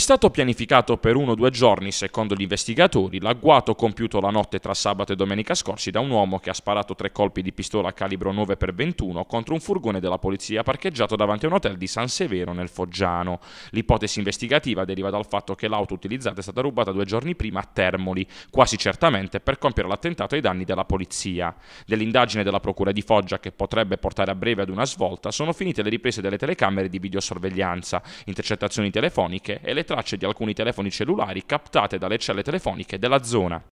stato pianificato per uno o due giorni, secondo gli investigatori, l'agguato compiuto la notte tra sabato e domenica scorsi da un uomo che ha sparato tre colpi di pistola calibro 9x21 contro un furgone della polizia parcheggiato davanti a un hotel di San Severo nel Foggiano. L'ipotesi investigativa deriva dal fatto che l'auto utilizzata è stata rubata due giorni prima a Termoli, quasi certamente per compiere l'attentato ai danni della polizia. Dell'indagine della Procura di Foggia, che potrebbe portare a breve ad una svolta, sono finite le riprese delle telecamere di videosorveglianza, intercettazioni telefoniche e le tracce di alcuni telefoni cellulari captate dalle celle telefoniche della zona.